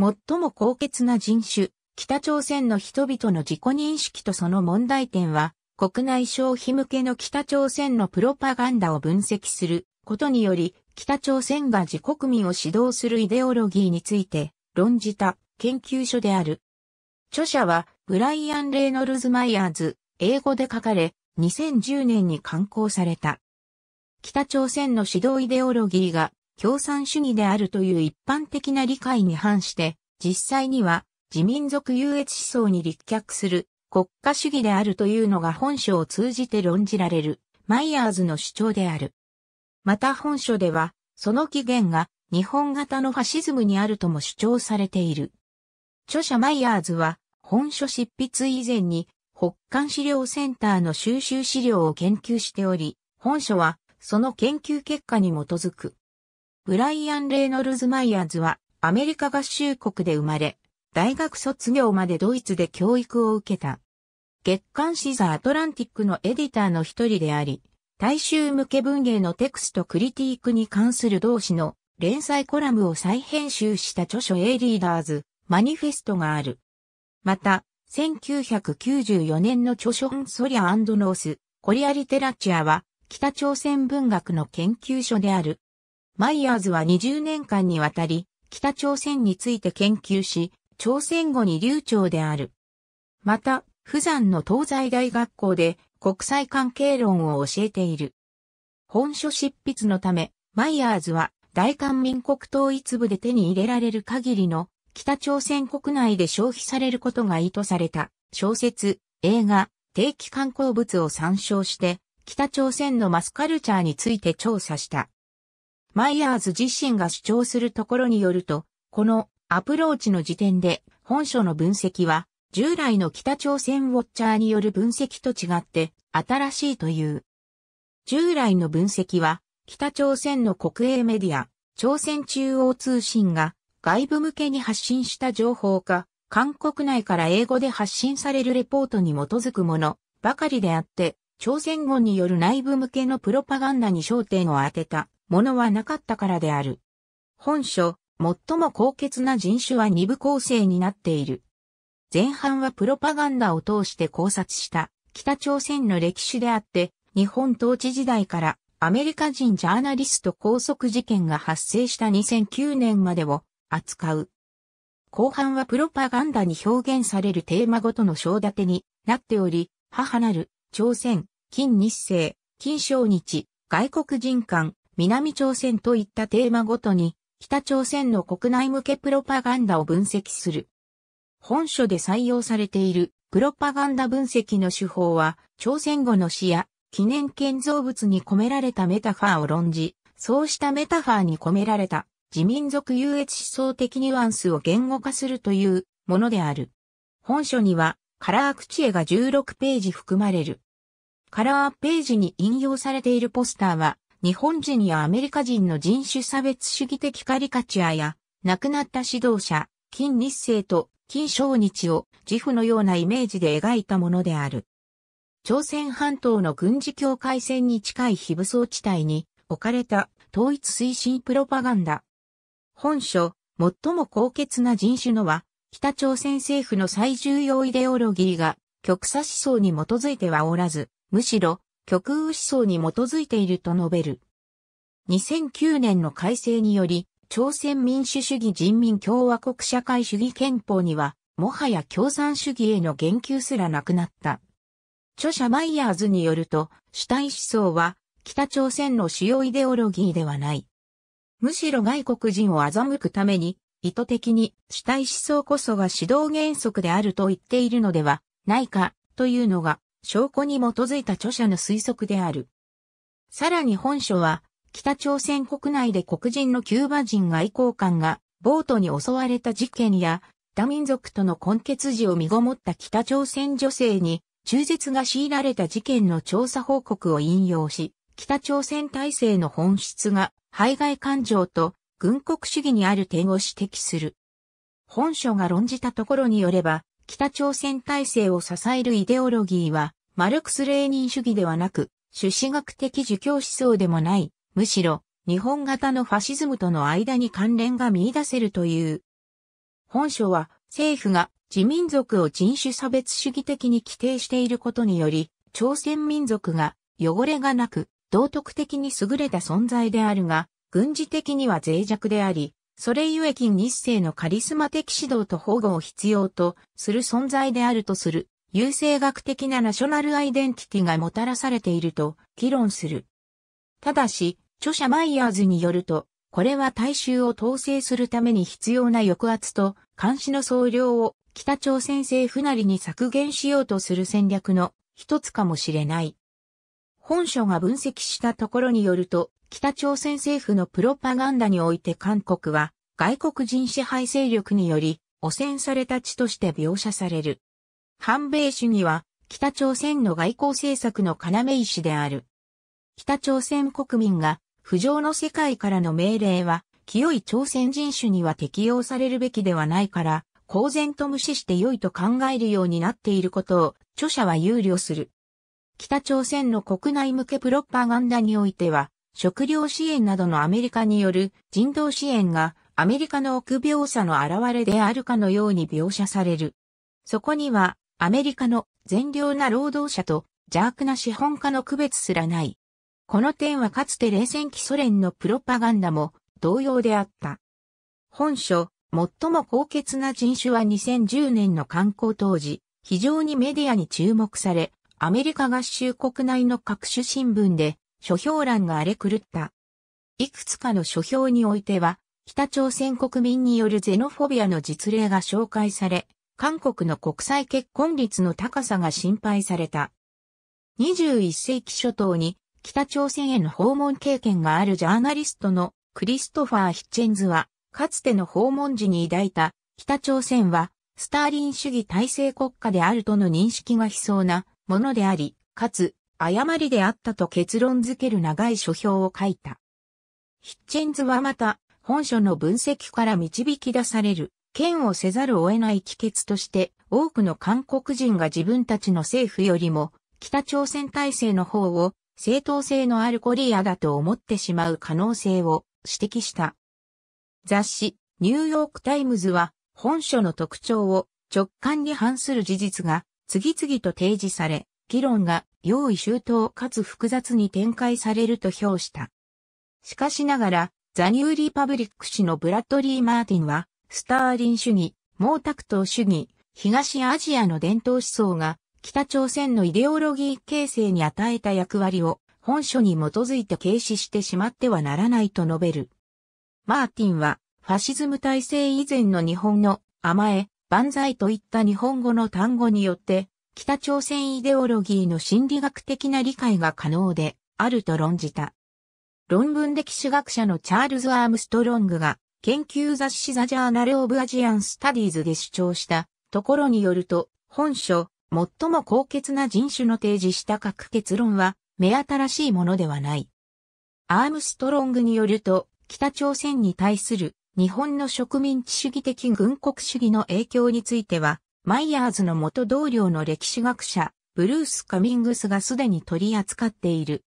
最も高潔な人種、北朝鮮の人々の自己認識とその問題点は、国内消費向けの北朝鮮のプロパガンダを分析することにより、北朝鮮が自国民を指導するイデオロギーについて論じた研究所である。著者は、ブライアン・レイノルズ・マイヤーズ、英語で書かれ、2010年に刊行された。北朝鮮の指導イデオロギーが共産主義であるという一般的な理解に反して、実際には自民族優越思想に立脚する国家主義であるというのが本書を通じて論じられるマイヤーズの主張である。また本書では、その起源が日本型のファシズムにあるとも主張されている。著者マイヤーズは、本書執筆以前に、北韓資料センターの収集資料を研究しており、本書は、その研究結果に基づく、ブライアン・レイノルズ・マイヤーズはアメリカ合衆国で生まれ、大学卒業までドイツで教育を受けた。月刊シザ・アトランティックのエディターの一人であり、大衆向け文芸のテクストクリティークに関する同誌の連載コラムを再編集した著書 A リーダーズ、マニフェストがある。また、1994年の著書ソリアノース、コリアリテラチアは、北朝鮮文学の研究所であるマイヤーズは20年間にわたり、北朝鮮について研究し、朝鮮語に流暢である。また、釜山の東西大学校で国際関係論を教えている。本書執筆のため、マイヤーズは大韓民国統一部で手に入れられる限りの北朝鮮国内で消費されることが意図された小説、映画、定期観光物を参照して北朝鮮のマスカルチャーについて調査した。マイヤーズ自身が主張するところによると、このアプローチの時点で本書の分析は従来の北朝鮮ウォッチャーによる分析と違って新しいという。従来の分析は北朝鮮の国営メディア、朝鮮中央通信が外部向けに発信した情報か、韓国内から英語で発信されるレポートに基づくものばかりであって、朝鮮語による内部向けのプロパガンダに焦点を当てたものはなかったからである。本書、最も高潔な人種は二部構成になっている。前半はプロパガンダを通して考察した北朝鮮の歴史であって、日本統治時代からアメリカ人ジャーナリスト拘束事件が発生した2009年までを扱う。後半はプロパガンダに表現されるテーマごとの章立てになっており、母なる、朝鮮、近日成、近小日、外国人間、南朝鮮といったテーマごとに、北朝鮮の国内向けプロパガンダを分析する。本書で採用されているプロパガンダ分析の手法は、朝鮮語の詩や記念建造物に込められたメタファーを論じ、そうしたメタファーに込められた自民族優越思想的ニュアンスを言語化するというものである。本書にはカラー口絵が16ページ含まれる。カラーページに引用されているポスターは日本人やアメリカ人の人種差別主義的カリカチュアや、亡くなった指導者、金日成と金正日を自負のようなイメージで描いたものである。朝鮮半島の軍事境界線に近い非武装地帯に置かれた統一推進プロパガンダ。本書、最も高潔な人種のは、北朝鮮政府の最重要イデオロギーが、極左思想に基づいてはおらず、むしろ、極右思想に基づいていると述べる。2009年の改正により、朝鮮民主主義人民共和国社会主義憲法には、もはや共産主義への言及すらなくなった。著者マイヤーズによると、主体思想は北朝鮮の主要イデオロギーではない。むしろ外国人を欺くために、意図的に主体思想こそが指導原則であると言っているのではないかというのが証拠に基づいた著者の推測である。さらに本書は、北朝鮮国内で黒人のキューバ人外交官がボートに襲われた事件や、他民族との根血児を身ごもった北朝鮮女性に中絶が強いられた事件の調査報告を引用し、北朝鮮体制の本質が排外感情と軍国主義にある点を指摘する。本書が論じたところによれば、北朝鮮体制を支えるイデオロギーは、マルクス・レーニン主義ではなく、朱子学的儒教思想でもない、むしろ、日本型のファシズムとの間に関連が見出せるという。本書は、政府が自民族を人種差別主義的に規定していることにより、朝鮮民族が汚れがなく、道徳的に優れた存在であるが、軍事的には脆弱であり、それゆえ金日清のカリスマ的指導と保護を必要とする存在であるとする。優生学的なナショナルアイデンティティがもたらされていると議論する。ただし、著者マイヤーズによると、これは大衆を統制するために必要な抑圧と監視の総量を北朝鮮政府なりに削減しようとする戦略の一つかもしれない。本書が分析したところによると、北朝鮮政府のプロパガンダにおいて韓国は外国人支配勢力により汚染された地として描写される。反米主義は北朝鮮の外交政策の要石である。北朝鮮国民が不条の世界からの命令は清い朝鮮人種には適用されるべきではないから、公然と無視して良いと考えるようになっていることを著者は憂慮する。北朝鮮の国内向けプロパガンダにおいては、食料支援などのアメリカによる人道支援がアメリカの臆病さの表れであるかのように描写される。そこにはアメリカの善良な労働者と邪悪な資本家の区別すらない。この点はかつて冷戦期ソ連のプロパガンダも同様であった。本書、最も高潔な人種は2010年の刊行当時、非常にメディアに注目され、アメリカ合衆国内の各種新聞で書評欄が荒れ狂った。いくつかの書評においては、北朝鮮国民によるゼノフォビアの実例が紹介され、韓国の国際結婚率の高さが心配された。21世紀初頭に北朝鮮への訪問経験があるジャーナリストのクリストファー・ヒッチェンズは、かつての訪問時に抱いた北朝鮮はスターリン主義体制国家であるとの認識が悲壮なものであり、かつ誤りであったと結論づける長い書評を書いた。ヒッチェンズはまた本書の分析から導き出される嫌をせざるを得ない帰結として多くの韓国人が自分たちの政府よりも北朝鮮体制の方を正当性のあるコリアだと思ってしまう可能性を指摘した。雑誌ニューヨークタイムズは本書の特徴を直感に反する事実が次々と提示され、議論が用意周到かつ複雑に展開されると評した。しかしながら、ザニューリパブリック氏のブラッドリー・マーティンは、スターリン主義、毛沢東主義、東アジアの伝統思想が北朝鮮のイデオロギー形成に与えた役割を本書に基づいて軽視してしまってはならないと述べる。マーティンはファシズム体制以前の日本の甘え、万歳といった日本語の単語によって北朝鮮イデオロギーの心理学的な理解が可能であると論じた。論文で史学者のチャールズ・アームストロングが研究雑誌ザ・ジャーナル・オブ・アジアン・スタディーズで主張したところによると、本書、最も高潔な人種の提示した各結論は、目新しいものではない。アームストロングによると、北朝鮮に対する日本の植民地主義的軍国主義の影響については、マイヤーズの元同僚の歴史学者、ブルース・カミングスがすでに取り扱っている。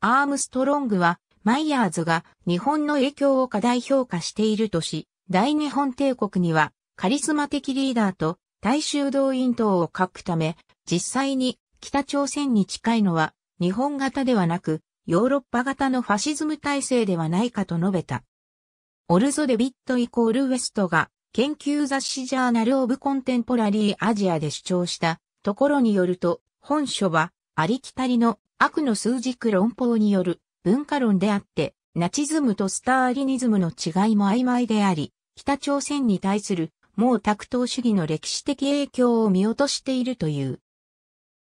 アームストロングは、マイヤーズが日本の影響を過大評価しているとし、大日本帝国にはカリスマ的リーダーと大衆動員等を書くため、実際に北朝鮮に近いのは日本型ではなく、ヨーロッパ型のファシズム体制ではないかと述べた。オルゾデビットイコールウエストが研究雑誌ジャーナルオブコンテンポラリーアジアで主張したところによると、本書はありきたりの悪の数軸論法による文化論であって、ナチズムとスターリニズムの違いも曖昧であり、北朝鮮に対する毛沢東主義の歴史的影響を見落としているという。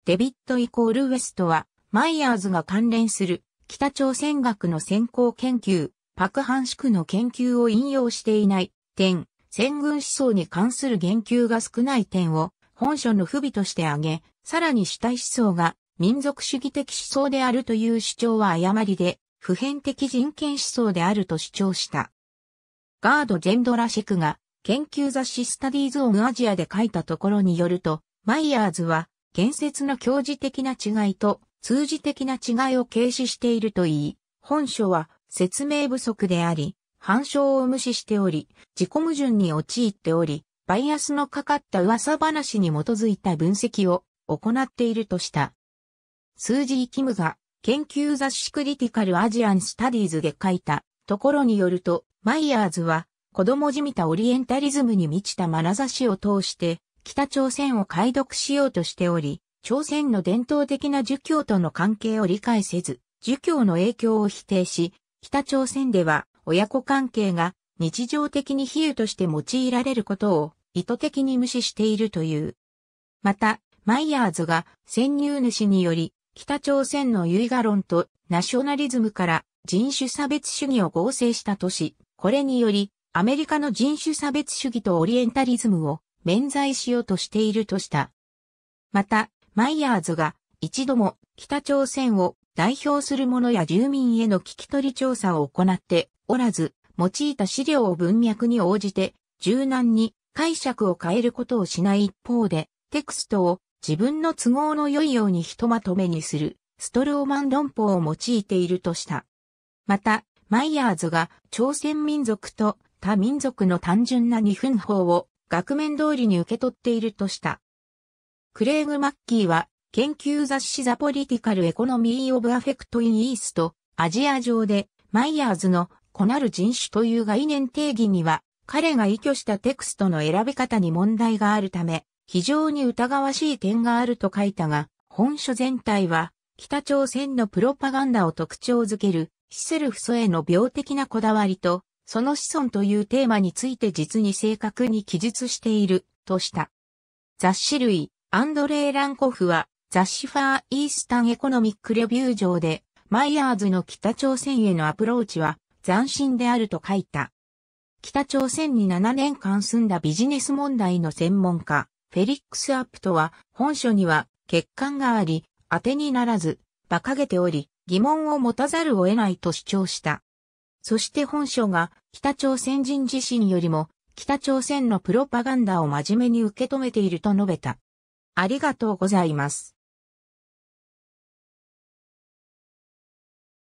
デビット・イコール・ウェストは、マイヤーズが関連する北朝鮮学の先行研究、パクハンシクの研究を引用していない点、戦軍思想に関する言及が少ない点を本書の不備として挙げ、さらに主体思想が民族主義的思想であるという主張は誤りで、普遍的人権思想であると主張した。ガード・ジェンドラシェクが研究雑誌スタディーズ・オン・アジアで書いたところによると、マイヤーズは、言説の教示的な違いと通じ的な違いを軽視しているといい、本書は説明不足であり、反証を無視しており、自己矛盾に陥っており、バイアスのかかった噂話に基づいた分析を行っているとした。スージー・キムが研究雑誌クリティカル・アジアン・スタディーズで書いたところによると、マイヤーズは子供じみたオリエンタリズムに満ちた眼差しを通して北朝鮮を解読しようとしており、朝鮮の伝統的な儒教との関係を理解せず、儒教の影響を否定し、北朝鮮では親子関係が日常的に比喩として用いられることを意図的に無視しているという。また、マイヤーズが潜入主により北朝鮮の唯我論とナショナリズムから人種差別主義を合成した都市、これにより、アメリカの人種差別主義とオリエンタリズムを免罪しようとしているとした。また、マイヤーズが一度も北朝鮮を代表する者や住民への聞き取り調査を行っておらず、用いた資料を文脈に応じて柔軟に解釈を変えることをしない一方で、テクストを自分の都合の良いようにひとまとめにする、ストルーマン論法を用いているとした。また、マイヤーズが朝鮮民族と他民族の単純な二分法を額面通りに受け取っているとした。クレイグ・マッキーは研究雑誌ザ・ポリティカル・エコノミー・オブ・アフェクト・イン・イースト、アジア上でマイヤーズの子なる人種という概念定義には彼が依拠したテクストの選び方に問題があるため、非常に疑わしい点があると書いたが、本書全体は、北朝鮮のプロパガンダを特徴づける、ヒセルフソへの病的なこだわりと、その子孫というテーマについて実に正確に記述している、とした。雑誌類、アンドレイ・ランコフは、雑誌ファー・イースタン・エコノミック・レビュー上で、マイヤーズの北朝鮮へのアプローチは、斬新であると書いた。北朝鮮に7年間住んだビジネス問題の専門家、フェリックス・アップとは、本書には、欠陥があり、当てにならず、馬鹿げており、疑問を持たざるを得ないと主張した。そして本書が、北朝鮮人自身よりも、北朝鮮のプロパガンダを真面目に受け止めていると述べた。ありがとうございます。